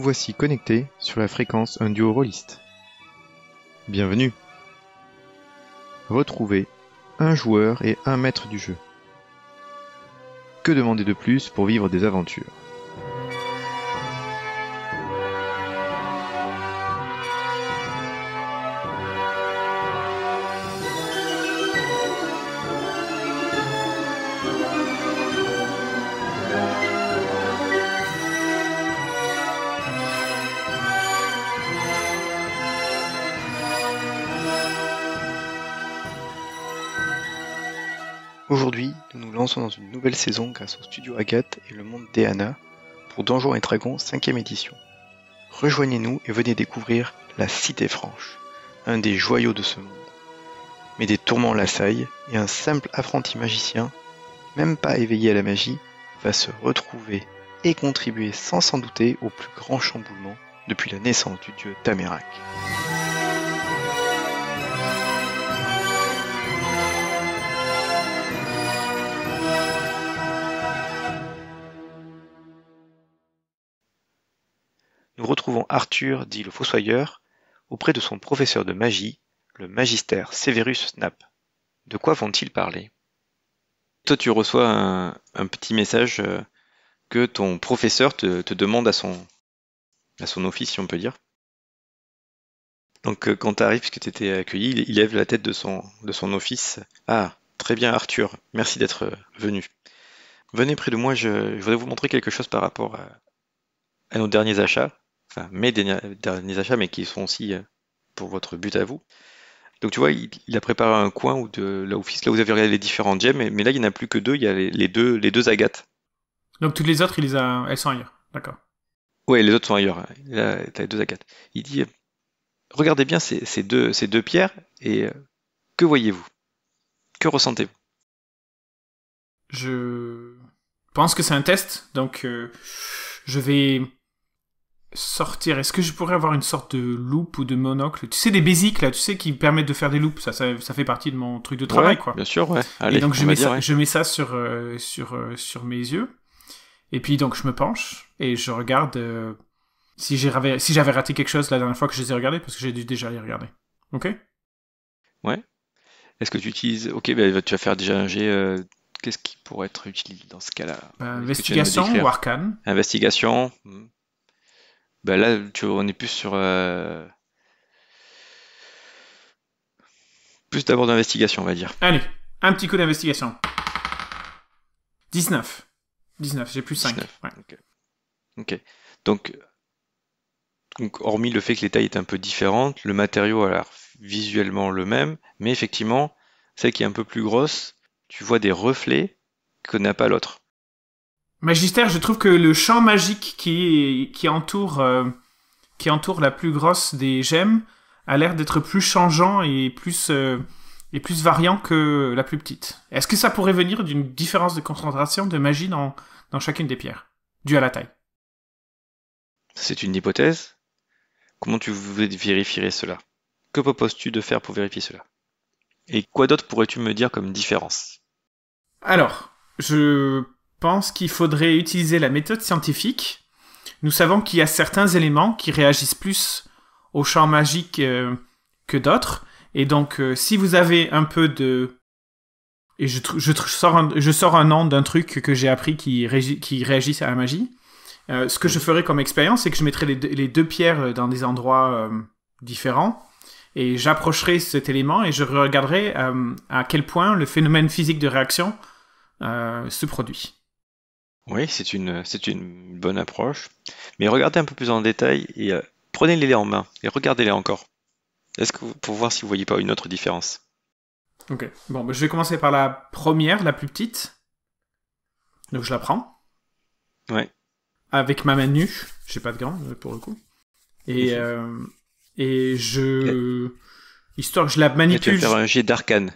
voici connecté sur la fréquence un duo rôliste. Bienvenue Retrouvez un joueur et un maître du jeu. Que demander de plus pour vivre des aventures Aujourd'hui, nous nous lançons dans une nouvelle saison grâce au studio Agathe et le monde d'Eana pour Donjons et Dragons 5ème édition. Rejoignez-nous et venez découvrir la Cité Franche, un des joyaux de ce monde. Mais des tourments l'assaillent et un simple apprenti magicien, même pas éveillé à la magie, va se retrouver et contribuer sans s'en douter au plus grand chamboulement depuis la naissance du dieu Tamerak. Arthur, dit le Fossoyeur, auprès de son professeur de magie, le magister Severus Snap. De quoi vont-ils parler Toi, tu reçois un, petit message euh, que ton professeur te, demande à son, à son office, si on peut dire. Donc, euh, quand tu arrives, puisque tu étais accueilli, il, lève la tête de son, de son office. Ah, très bien, Arthur, merci d'être euh, venu. Venez près de moi, je, voudrais vous montrer quelque chose par rapport à nos derniers achats enfin mes derniers, achats, mais qui sont aussi euh, pour votre but à vous. Donc tu vois, il, il a préparé un coin où de là où, là vous avez regardé les différentes gemmes, mais, là il n'y en a plus que deux, il y a les, deux, les deux agates. Donc toutes les autres, il elles sont ailleurs, d'accord. Ouais, les autres sont ailleurs. Là, as les deux agates. Il dit, euh, regardez bien ces, ces, deux, ces deux pierres et euh, que voyez-vous Que ressentez-vous Je pense que c'est un test, donc je vais sortir. Est-ce que je pourrais avoir une sorte de loupe ou de monocle Tu sais, des basiques, là, tu sais, qui permettent de faire des loupes, Ça, ça, fait partie de mon truc de travail, quoi. Bien sûr, ouais. Allez, et donc, je mets, ça, je mets, ça, sur, euh, sur, euh, sur mes yeux. Et puis, donc, je me penche et je regarde euh, si j'avais raté quelque chose la dernière fois que je les ai regardés, parce que j'ai dû déjà les regarder. Ok Ouais. Est-ce que tu utilises. Ok, ben, tu vas faire déjà un G, Qu'est-ce qui pourrait être utile dans ce cas-là bah, Investigation ou arcane Investigation. Hmm bah là, tu, on est plus sur. Euh, plus d'abord d'investigation, on va dire. Allez, un petit coup d'investigation. 19. 19, j'ai plus 5. ok. Donc, hormis le fait que les tailles sont un peu différentes, le matériau a visuellement le même, mais effectivement, celle qui est un peu plus grosse, tu vois des reflets que n'a pas l'autre. Magistère, je trouve que le champ magique qui, qui, entoure, euh, qui entoure la plus grosse des gemmes a l'air d'être plus changeant et plus, euh, et plus variant que la plus petite. Est-ce que ça pourrait venir d'une différence de concentration de magie dans, dans chacune des pierres, due à la taille C'est une hypothèse Comment tu vérifierais cela Que proposes-tu de faire pour vérifier cela Et quoi d'autre pourrais-tu me dire comme différence Alors, je pense qu'il faudrait utiliser la méthode scientifique. Nous savons qu'il y a certains éléments qui réagissent plus au champ magique euh, que d'autres. Et donc, euh, si vous avez un peu de... Et je, je, sors, un, je sors un nom d'un truc que j'ai appris qui, qui réagisse à la magie. Euh, ce que je ferai comme expérience, c'est que je mettrai les, deux pierres dans des endroits différents. Et j'approcherai cet élément et je regarderai à quel point le phénomène physique de réaction se produit. Oui, c'est une, c'est une bonne approche. Mais regardez un peu plus en détail et euh, prenez-les en main et regardez-les encore. Est-ce que vous, pour voir si vous voyez pas une autre différence Ok. Bon, bah, je vais commencer par la première, la plus petite. Donc je la prends. Ouais. Avec ma main nue. J'ai pas de gants euh, pour le coup. Et, euh, et je. Histoire que je la manipule. Là, un jet d'arcane.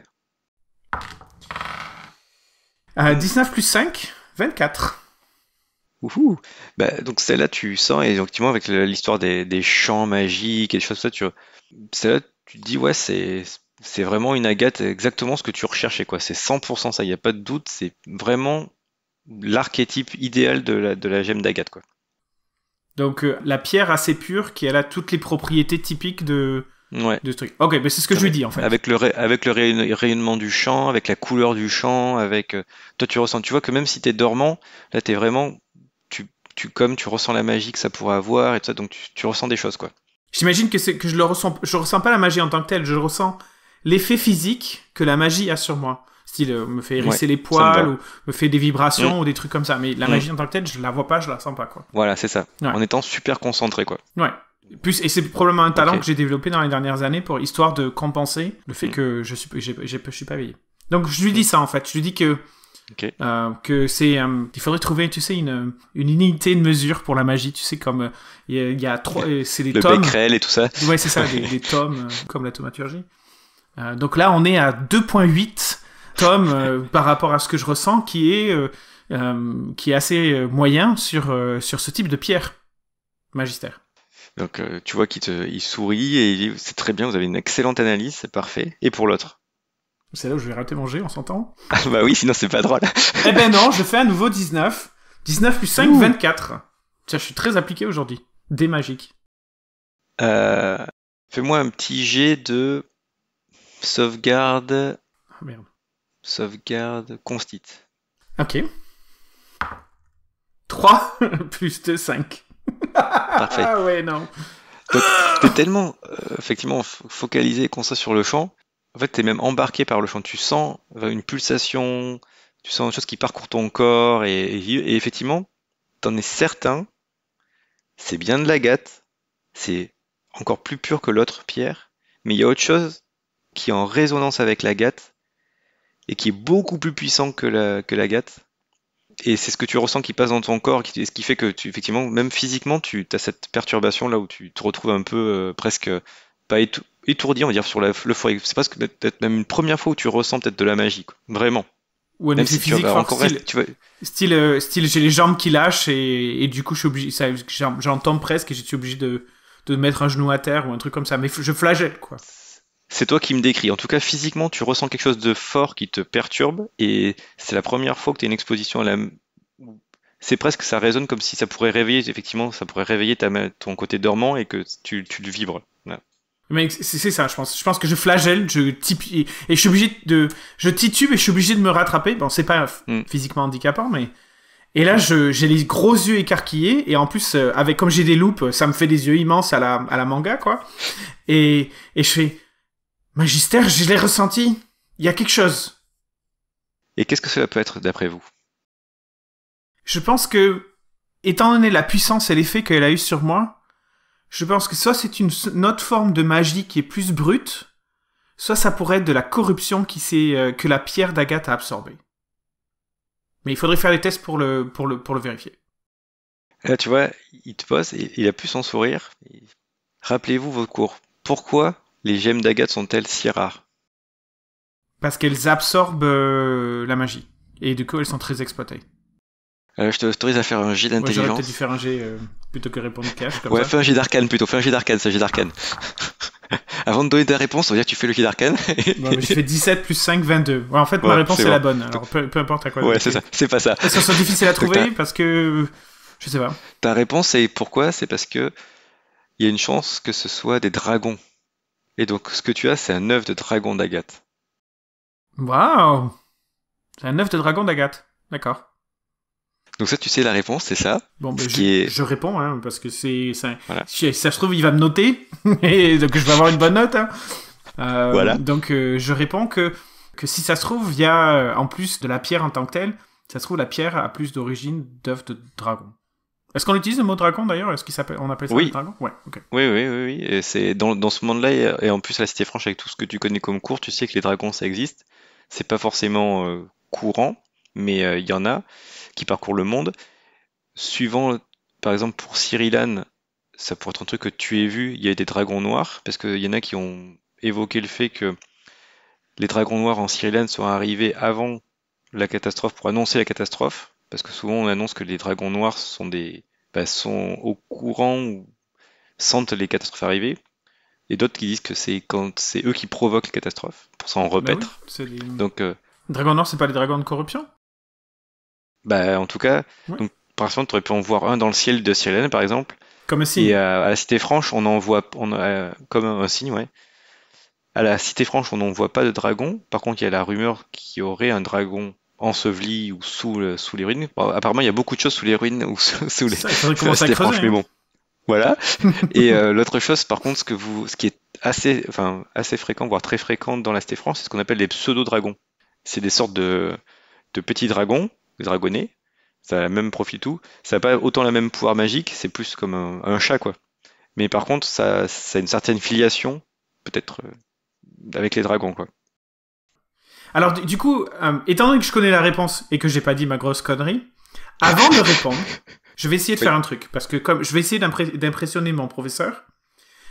19 plus 5, 24. Bah, donc celle-là, tu sens, et effectivement, avec l'histoire des, champs magiques et des choses comme ça, tu, là tu te dis, ouais, c'est, c'est vraiment une agate, exactement ce que tu recherchais, quoi. C'est 100% ça, il n'y a pas de doute, c'est vraiment l'archétype idéal de la, gemme d'agate, quoi. Donc euh, la pierre assez pure qui a toutes les propriétés typiques de, de ce truc. Ok, mais c'est ce que je lui dis en fait. Avec le, avec le rayonnement du champ, avec la couleur du champ, avec... Euh, toi tu ressens, tu vois que même si t'es dormant, là t'es vraiment tu, comme tu ressens la magie que ça pourrait avoir et tout ça, donc tu, ressens des choses quoi. J'imagine que, que je le ressens, pas la magie en tant que telle, je ressens l'effet physique que la magie a sur moi. Style, euh, me fait hérisser les poils me ou me fait des vibrations mm. ou des trucs comme ça. Mais la mm. magie en tant que telle, je la vois pas, je la sens pas quoi. Voilà, c'est ça. En étant super concentré quoi. Ouais. Plus, et c'est probablement un talent que j'ai développé dans les dernières années pour histoire de compenser le fait mm. que je suis, je suis pas veillé. Donc je lui dis ça en fait. Je lui dis que euh, que c'est, euh, il faudrait trouver, tu sais, euh, une, unité de mesure pour la magie. Tu sais, comme il y, a trois, c'est des Le tomes. et tout ça. Ouais, c'est ça, des, tomes comme la tomaturgie donc là, on est à 2.8 tomes par rapport à ce que je ressens, qui est qui est assez moyen sur sur ce type de pierre magistère. Donc tu vois qu'il te, sourit et il dit c'est très bien, vous avez une excellente analyse, c'est parfait. Et pour l'autre. C'est là où je vais rater manger, on s'entend Ah bah oui, sinon c'est pas drôle. eh ben non, je fais à nouveau 19. 19 plus 5, 24. Tiens, je suis très appliqué aujourd'hui. Des magiques. Euh, fais-moi un petit jet de sauvegarde. Ah merde. Sauvegarde Constite. Ok. 3 plus 2, 5. Parfait. Ah ouais, non. T'es tellement euh, effectivement focalisé et ça sur le champ en fait, tu es même embarqué par le champ, Tu sens euh, une pulsation, tu sens une chose qui parcourt ton corps, et, effectivement, t'en es certain, c'est bien de l'agate, c'est encore plus pur que l'autre pierre, mais il y a autre chose qui est en résonance avec l'agate, et qui est beaucoup plus puissant que l'agate. La, que et c'est ce que tu ressens qui passe dans ton corps, qui, ce qui fait que, tu, effectivement, même physiquement, tu as cette perturbation là où tu te retrouves un peu euh, presque pas, étourdi, on va dire, sur le foie C'est presque que peut-être même une première fois où tu ressens peut-être de la magie, vraiment. ou même si physique, tu style, euh, style, j'ai les jambes qui lâchent et, du coup, je suis j'entends presque et j'étais obligé de, mettre un genou à terre ou un truc comme ça. Mais je flagelle, quoi. C'est toi qui me décris. En tout cas, physiquement, tu ressens quelque chose de fort qui te perturbe et c'est la première fois que tu as une exposition à la. C'est presque, ça résonne comme si ça pourrait réveiller, effectivement, ça pourrait réveiller ta, ton côté dormant et que tu, tu le vibres. Mais c'est ça, je pense. Je pense que je flagelle, je et je suis obligé de, je titube et je suis obligé de me rattraper. Bon, c'est pas mm. physiquement handicapant, mais. Et là, j'ai les gros yeux écarquillés, et en plus, euh, avec comme j'ai des loupes, euh, ça me fait des yeux immenses à la, manga, quoi. Et, et je fais, Magistère, je l'ai ressenti. Il y a quelque chose. Et qu'est-ce que cela peut être d'après vous Je pense que, étant donné la puissance et l'effet qu'elle a eu sur moi, je pense que soit c'est une, autre forme de magie qui est plus brute, soit ça pourrait être de la corruption qui euh, que la pierre d'Agathe a absorbée. Mais il faudrait faire les tests pour le, pour le, pour le vérifier. Là, tu vois, il te pose, il a pu son sourire. Rappelez-vous vos cours. Pourquoi les gemmes d'agate sont-elles si rares Parce qu'elles absorbent euh, la magie. Et du coup, elles sont très exploitées. Euh, je t'autorise à faire un jet d'intelligence. Ouais, peut-être dû faire un jet euh, plutôt que répondre cash. Comme ouais, fais un jet d'arcane plutôt. Fais un jet d'arcane, c'est un jet d'arcane. Avant de donner ta réponse, on va dire que tu fais le jet d'arcane. bon, je fais 17 plus 5, 22. Ouais, en fait, ma réponse est, la bonne. Alors peu, importe à quoi. Ouais, c'est ça. C'est pas ça. ce difficile à trouver Parce que. Je sais pas. Ta réponse est pourquoi C'est parce que il y a une chance que ce soit des dragons. Et donc, ce que tu as, c'est un œuf de dragon d'Agathe. Waouh C'est un œuf de dragon d'Agathe. D'accord. Donc ça, tu sais la réponse, c'est ça Bon, ben, je, réponds, hein, parce que c'est ça, si ça se trouve, il va me noter, et donc je vais avoir une bonne note. Hein. Euh, voilà. Donc euh, je réponds que, que si ça se trouve, il y a, euh, en plus de la pierre en tant que telle, ça se trouve, la pierre a plus d'origine d'œuf de dragon. Est-ce qu'on utilise le mot dragon d'ailleurs Est-ce qu'on appelle, appelle ça oui. dragon oui, oui, oui, oui. C'est dans, dans, ce monde-là, et en plus, la Cité Franche, avec tout ce que tu connais comme cours, tu sais que les dragons, ça existe. C'est pas forcément courant, mais il y en a qui parcourent le monde. Suivant, par exemple, pour Cyrilan, ça pourrait être un truc que tu as vu, il y a des dragons noirs, parce qu'il y en a qui ont évoqué le fait que les dragons noirs en Cyrilan sont arrivés avant la catastrophe pour annoncer la catastrophe, parce que souvent on annonce que les dragons noirs sont des bah, sont au courant ou sentent les catastrophes arriver, et d'autres qui disent que c'est quand c'est eux qui provoquent les catastrophes pour s'en bah remettre. Donc euh, dragons noirs, c'est pas les dragons de corruption bah, en tout cas, donc, par exemple, tu aurais pu en voir un dans le ciel de Sirène, par exemple. Comme un signe. Et euh, à, la Cité Franche, on en voit euh, comme un, signe, ouais. À la Cité Franche, on n'en voit pas de dragon. Par contre, il y a la rumeur qu'il y aurait un dragon enseveli ou sous, sous les ruines. apparemment, il y a beaucoup de choses sous les ruines ou sous, les. Ça, la Cité Franche, mais bon. Hein. Voilà. Et euh, l'autre chose, par contre, ce, que vous, ce qui est assez, enfin, assez fréquent, voire très fréquent dans la Cité Franche, c'est ce qu'on appelle les pseudo-dragons. C'est des sortes de, de petits dragons dragonné, ça a le même profil tout, ça n'a pas autant la même pouvoir magique, c'est plus comme un, chat quoi. Mais par contre, ça, a une certaine filiation, peut-être euh, avec les dragons quoi. Alors du coup, euh, étant donné que je connais la réponse et que j'ai pas dit ma grosse connerie, avant de répondre, je vais essayer de faire un truc parce que comme je vais essayer d'impressionner mon professeur,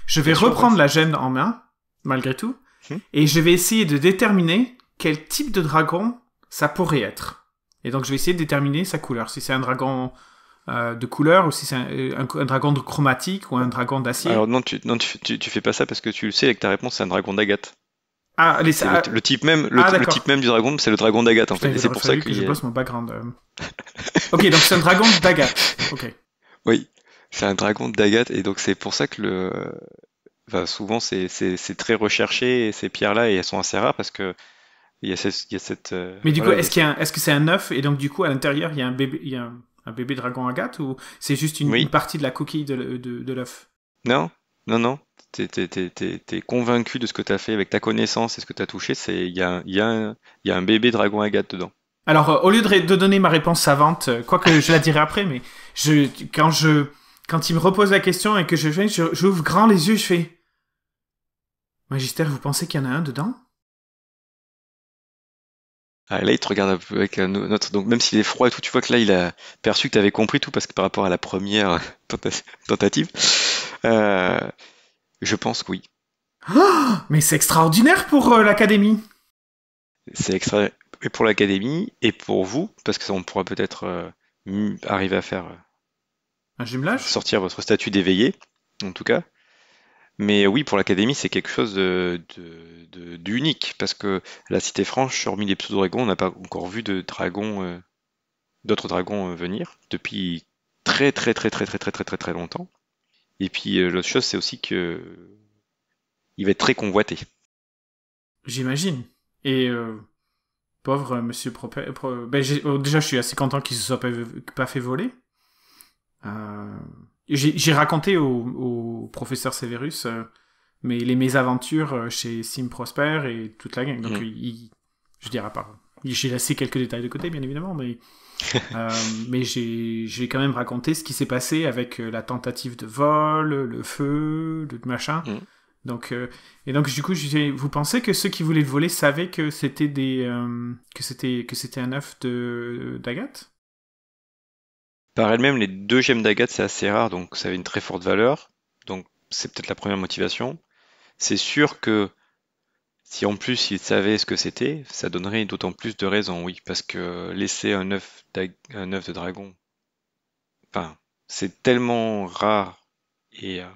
je vais reprendre la gêne en main malgré tout hmm. et je vais essayer de déterminer quel type de dragon ça pourrait être. Et donc je vais essayer de déterminer sa couleur. Si c'est un dragon euh, de couleur ou si c'est euh, un, dragon de chromatique ou un dragon d'acier. Alors non, tu, non tu, tu, fais pas ça parce que tu le sais avec ta réponse c'est un dragon d'agate. Ah, les, ah. le, type même, le, ah, type même du dragon, c'est le dragon d'agate en fait. C'est pour ça que, je bosse mon background. Euh. ok, donc c'est un dragon d'agate. Ok. Oui, c'est un dragon d'agate et donc c'est pour ça que le, bah, souvent c'est très recherché ces pierres là et elles sont assez rares parce que il y a, cette. Euh, mais du coup, est-ce est -ce que c'est un œuf et donc du coup à l'intérieur il y a un bébé, il y a un, bébé dragon agate ou c'est juste une, partie de la coquille de, de, l'œuf Non, non, non. T'es convaincu de ce que t'as fait avec ta connaissance et ce que t'as touché. C'est il y a, un bébé dragon agate dedans. Alors, euh, au lieu de, donner ma réponse savante, euh, quoique je la dirai après, mais je, quand je, quand il me repose la question et que je j'ouvre grand les yeux, je fais Magistère, vous pensez qu'il y en a un dedans ah, là, il te regarde avec notre Donc, même s'il est froid et tout, tu vois que là, il a perçu que tu avais compris tout parce que par rapport à la première tentative, euh, je pense que oui. Oh, mais c'est extraordinaire pour euh, l'académie. C'est extraordinaire pour l'académie et pour vous parce que ça, on pourra peut-être euh, arriver à faire un jumelage, sortir votre statut d'éveillé en tout cas. Mais oui, pour l'académie, c'est quelque chose d'unique, de, parce que la Cité Franche, hormis les pseudo-dragons, on n'a pas encore vu de euh, d'autres dragons euh, venir depuis très très très très très très très très très longtemps. Et puis euh, l'autre chose, c'est aussi que il va être très convoité. J'imagine. Et pauvre monsieur ben, oh, déjà, je suis assez content qu'il se soit pas, pas fait voler. Euh... J'ai raconté au, professeur Severus euh, mais les mésaventures euh, chez Sim Prosper et toute la gang. Donc, mhm. je dirais pas. J'ai laissé quelques détails de côté, bien évidemment, mais, euh, mais j'ai quand même raconté ce qui s'est passé avec la tentative de vol, le feu, le machin. Mhm. Donc, et donc, du coup, vous pensez que ceux qui voulaient le voler savaient que c'était des, que c'était, que c'était un œuf de, d'Agathe? Par elle-même, les deux gemmes d'agate, c'est assez rare, donc ça avait une très forte valeur. Donc c'est peut-être la première motivation. C'est sûr que si en plus ils savaient ce que c'était, ça donnerait d'autant plus de raisons, oui, parce que laisser un œuf, un de dragon, enfin, c'est tellement rare et, euh,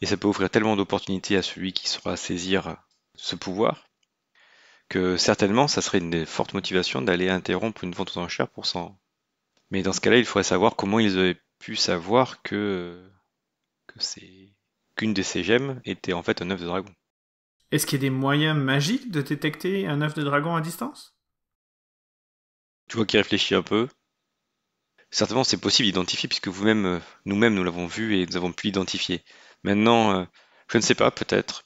et ça peut offrir tellement d'opportunités à celui qui saura saisir euh, ce pouvoir que certainement ça serait une forte motivation d'aller interrompre une vente aux enchères pour s'en mais dans ce cas-là, il faudrait savoir comment ils avaient pu savoir que, que c'est qu'une ces gemmes était en fait un œuf de dragon. Est-ce qu'il y a des moyens magiques de détecter un œuf de dragon à distance Tu vois qu'il réfléchit un peu. Certainement, c'est possible d'identifier puisque vous-même, euh, nous-mêmes, nous l'avons vu et nous avons pu l'identifier. Maintenant, euh, je ne sais pas, peut-être.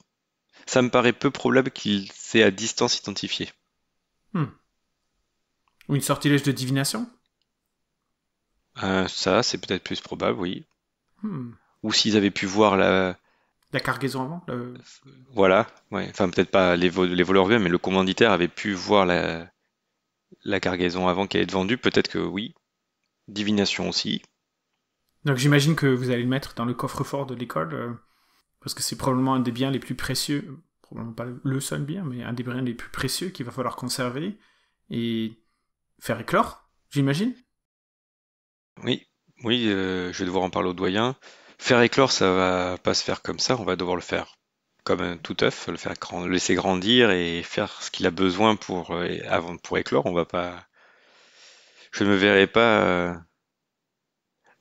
Ça me paraît peu probable qu'il s'est à distance identifié. Hmm. Ou une sortilège de divination euh, ça, c'est peut-être plus probable, oui. Hmm. Ou s'ils avaient pu voir la. La cargaison avant Voilà, ouais. Enfin, peut-être pas les, voleurs vieux mais le commanditaire avait pu voir la, cargaison avant qu'elle ait été vendue, peut-être que oui. Divination aussi. Donc j'imagine que vous allez le mettre dans le coffre-fort de l'école, euh, parce que c'est probablement un des biens les plus précieux, probablement pas le seul bien, mais un des biens les plus précieux qu'il va falloir conserver et faire éclore, j'imagine oui, oui, euh, je vais devoir en parler au doyen. Faire éclore, ça va pas se faire comme ça, on va devoir le faire comme un tout œuf, le faire laisser grandir et faire ce qu'il a besoin euh, pour éclore, on va pas je ne me verrai pas euh,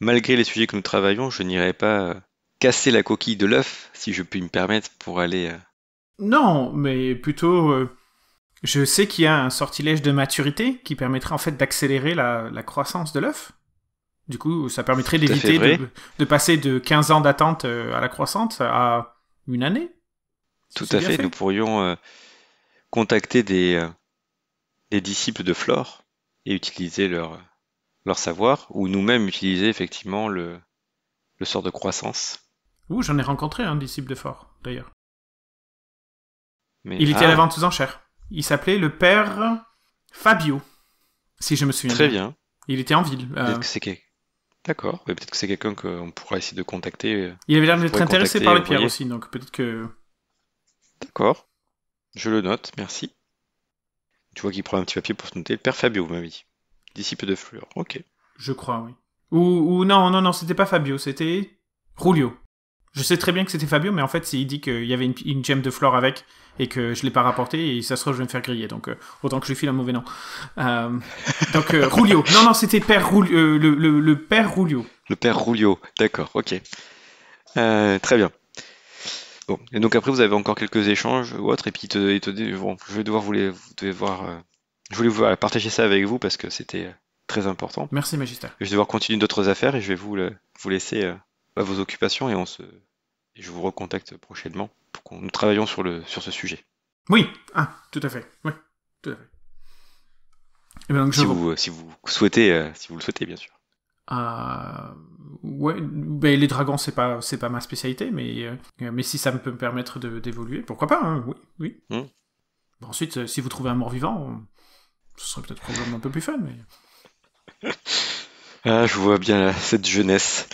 malgré les sujets que nous travaillons, je n'irai pas casser la coquille de l'œuf si je puis me permettre pour aller Non, mais plutôt, je sais qu'il y a un sortilège de maturité qui permettra en fait d'accélérer la, la croissance de l'œuf. Du coup, ça permettrait d'éviter de, passer de 15 ans d'attente euh, à la croissante à une année. Tout à fait. Nous pourrions euh, contacter euh, des, disciples de Flore et utiliser leur, leur savoir, ou nous-mêmes utiliser effectivement le, le sort de croissance. Ouh, j'en ai rencontré un disciple de Flore, d'ailleurs. Il était à ah. la vente aux enchères. Il s'appelait le père Fabio, si je me souviens Très bien. Il était en ville. C'est qui? D'accord. Mais peut-être que c'est quelqu'un qu'on pourra essayer de contacter. Il avait l'air d'être intéressé par les pierres aussi, donc peut-être que. D'accord. Je le note, merci. Tu vois qu'il prend un petit papier pour se noter. père Fabio, ma vie. Disciple de fleurs, Ok. Je crois, oui. Ou, ou non, non, non, c'était pas Fabio, c'était Rulio. Je sais très bien que c'était Fabio, mais en fait, il dit qu'il y avait une, une gemme de fleurs avec, et que je l'ai pas rapporté et ça sera je vais me faire griller donc euh, autant que je file un mauvais nom. Euh, donc euh, Rulio. Non non c'était père le, père Rulio. Le père Rulio, d'accord, ok. très bien. Bon et donc après vous avez encore quelques échanges ou autres et puis je vais devoir vous les vous devez voir je voulais vous partager ça avec vous parce que c'était très important. Merci Magister. Je vais devoir continuer d'autres affaires et je vais vous vous laisser à vos occupations et on se je vous recontacte prochainement pour qu'on nous travaillons sur, le, sur ce sujet. Oui, ah, tout à fait. tout à fait. Eh ben, si, vous, si vous souhaitez, euh, si vous le souhaitez, bien sûr. Euh, ouais, ben les dragons c'est pas c'est pas ma spécialité, mais euh, mais si ça me peut me permettre d'évoluer, pourquoi pas hein, Oui, oui. Hmm. Bon, ensuite, si vous trouvez un mort vivant, ce serait peut-être même un peu plus fun, Ah, je vois bien cette jeunesse.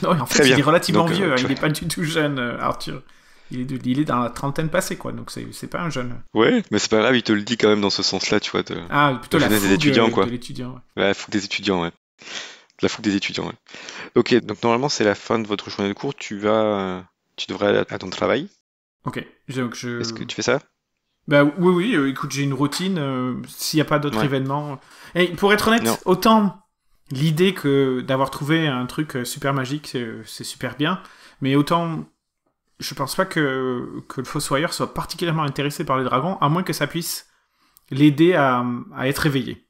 non, en fait, il est relativement euh, vieux, hein, il n'est pas du tout jeune, euh, Arthur. Il est, dans la trentaine passée, quoi, donc c'est pas un jeune. Ouais, mais c'est pas grave, il te le dit quand même dans ce sens-là, tu vois. De, ah, plutôt la, des étudiants, euh, quoi. la fougue des étudiants, ouais. La fougue des étudiants, ouais. Ok, donc normalement, c'est la fin de votre journée de cours, tu vas. Tu devrais aller à ton travail. Ok, je. Est-ce que tu fais ça bah oui, oui, écoute, j'ai une routine. S'il n'y a pas d'autres événements. Et pour être honnête, autant l'idée que d'avoir trouvé un truc euh, super magique, euh, c'est super bien, mais autant je ne pense pas que, le Fossoyeur soit particulièrement intéressé par les dragons, à moins que ça puisse l'aider à, être réveillé.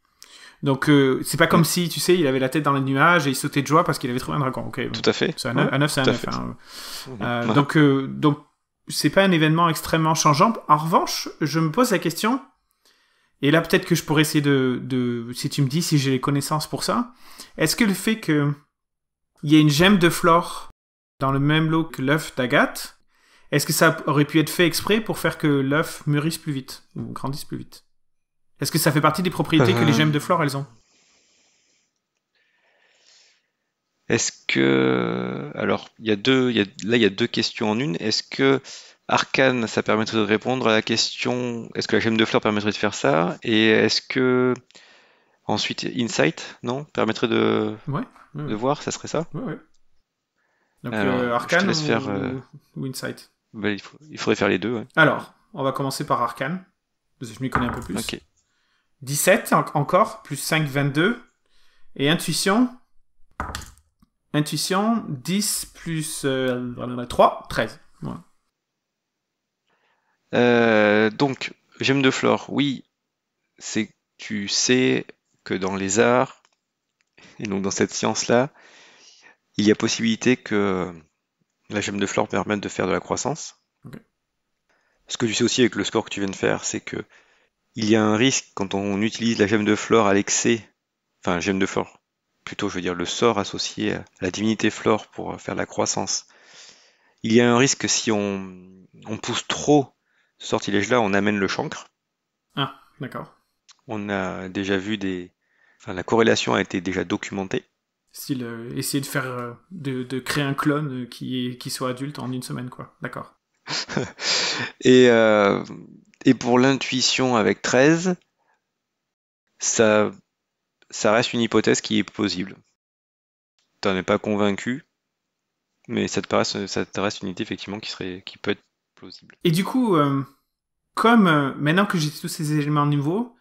Donc euh, c'est pas comme mm. si, tu sais, il avait la tête dans les nuages et il sautait de joie parce qu'il avait trouvé un dragon. Tout à fait. C'est un œuf, c'est un œuf. Hein. Mm. Donc donc c'est pas un événement extrêmement changeant. En revanche, je me pose la question et là, peut-être que je pourrais essayer de, si tu me dis si j'ai les connaissances pour ça, est-ce que le fait que il y ait une gemme de flore dans le même lot que l'œuf d'agate, est-ce que ça aurait pu être fait exprès pour faire que l'œuf mûrisse plus vite ou grandisse plus vite Est-ce que ça fait partie des propriétés que les euh. gemmes de flore elles ont Est-ce que alors il y a deux, là il y a deux questions en une. Est-ce que Arcane, ça permettrait de répondre à la question est-ce que la gemme de fleurs permettrait de faire ça Et est-ce que ensuite Insight, non Permettrait de, de voir, ça serait ça oui. Donc euh, Arcane euh, ou, Insight bah, il, faudrait faire les deux. Alors, on va commencer par Arcane, je m'y connais un peu plus. 17 encore, plus 5, 22. Et Intuition Intuition, 10 plus 3, 13. Voilà. Euh, donc, gemme de flore, oui, c'est tu sais que dans les arts, et donc dans cette science-là, il y a possibilité que la gemme de flore permette de faire de la croissance. Ce que tu sais aussi avec le score que tu viens de faire, c'est que il y a un risque quand on utilise la gemme de flore à l'excès, enfin gemme de flore, plutôt je veux dire le sort associé à la divinité flore pour faire la croissance. Il y a un risque si on, on pousse trop ce sortilège-là, on amène le chancre. Ah, d'accord. On a déjà vu des. la corrélation a été déjà documentée. essayer de faire. Euh, de, créer un clone qui, qui soit adulte en une semaine, quoi. D'accord. et, euh, et pour l'intuition avec 13, ça, ça reste une hypothèse qui est possible T'en es pas convaincu, mais ça te, paraît, ça te reste une idée effectivement qui, serait, qui peut être et du coup, euh, comme euh, maintenant que j'ai tous ces éléments nouveaux,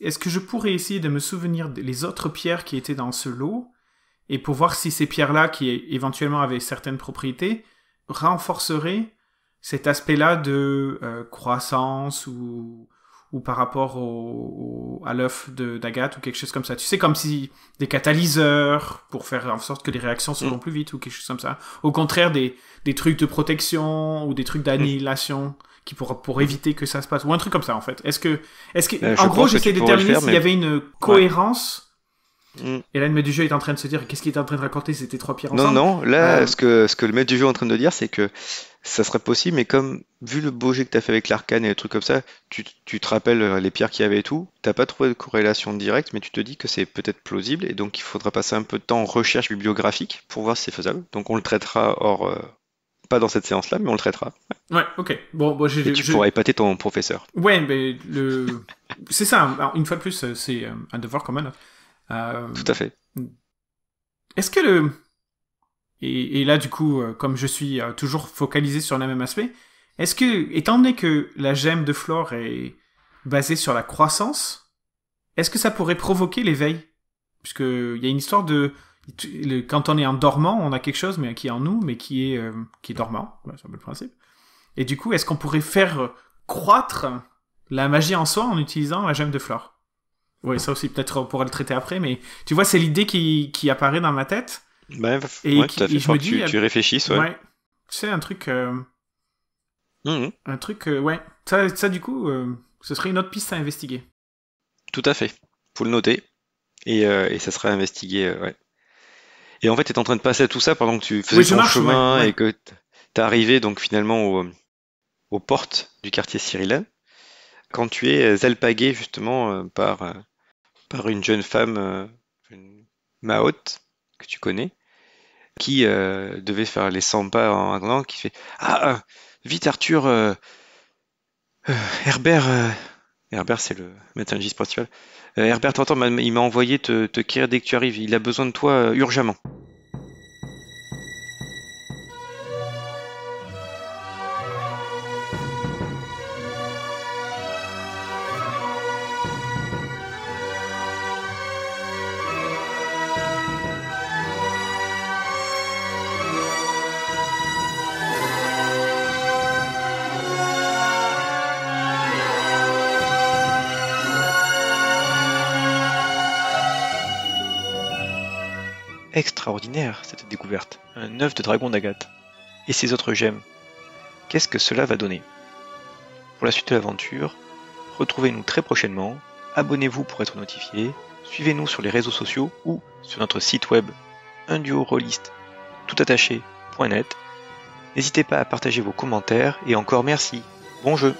est-ce que je pourrais essayer de me souvenir des autres pierres qui étaient dans ce lot et pour voir si ces pierres-là, qui éventuellement avaient certaines propriétés, renforceraient cet aspect-là de euh, croissance ou ou par rapport au, à l'œuf d'Agathe, ou quelque chose comme ça. Tu sais, comme si des catalyseurs pour faire en sorte que les réactions se mm. plus vite ou quelque chose comme ça. Au contraire, des, des trucs de protection ou des trucs d'annihilation qui pour, pour mm. éviter que ça se passe ou un truc comme ça en fait. Est-ce que, est-ce que, euh, en gros, j'essaie de déterminer s'il y avait une cohérence. Et là, le maître du jeu est en train de se dire qu'est-ce qu'il est en train de raconter C'était trois pierres ensemble. Non, non. Là, ah. ce, que, le maître du jeu est en train de dire, c'est que ça serait possible, mais comme vu le beau jeu que tu as fait avec l'arcane et les trucs comme ça, tu, te rappelles euh, les pierres qu'il y avait et tout, t'as pas trouvé de corrélation directe, mais tu te dis que c'est peut-être plausible et donc il faudra passer un peu de temps en recherche bibliographique pour voir si c'est faisable. Donc on le traitera hors. Euh, pas dans cette séance-là, mais on le traitera. Ouais, ok. Bon, et tu pourras épater ton professeur. Ouais, mais le... c'est ça. une fois de plus, euh, c'est un devoir commun. Hein. Euh, Tout à fait. Est-ce que le... Et, là, du coup, euh, comme je suis euh, toujours focalisé sur le même aspect, est-ce que, étant donné que la gemme de Flore est basée sur la croissance, est-ce que ça pourrait provoquer l'éveil puisqu'il il y a une histoire de quand on est en dormant, on a quelque chose mais qui est en nous, mais qui est qui est dormant, c'est un peu le principe. Et du coup, est-ce qu'on pourrait faire croître la magie en soi en utilisant la gemme de Flore oui, ça aussi, peut-être on pourra le traiter après, mais tu vois, c'est l'idée qui, qui, apparaît dans ma tête. Ben, et, ouais, je me dis, tu, tu euh, réfléchisses, ouais. c'est un truc. Euh, mhm. Un truc, euh, ouais. Ça, ça, du coup, ce serait une autre piste à investiguer. Tout à fait. Faut le noter. Et, et ça serait investigué, ouais. Et en fait, tu es en train de passer à tout ça pendant que tu faisais ton chemin et que tu arrivé donc finalement aux portes du quartier Cyrilène quand tu es alpagué justement par par une jeune femme, euh, une que tu connais, qui euh, devait faire les 100 pas en an, qui fait Ah, euh, vite Arthur, Herbert, Herbert c'est le médecin principal, Herbert, t'entends, il m'a envoyé te, te dès que tu arrives, il a besoin de toi urgemment. extraordinaire, cette découverte. Un œuf de dragon d'agate. Et ses autres gemmes. Qu'est-ce que cela va donner Pour la suite de l'aventure, retrouvez-nous très prochainement, abonnez-vous pour être notifié, suivez-nous sur les réseaux sociaux ou sur notre site web point net. N'hésitez pas à partager vos commentaires et encore merci. Bon jeu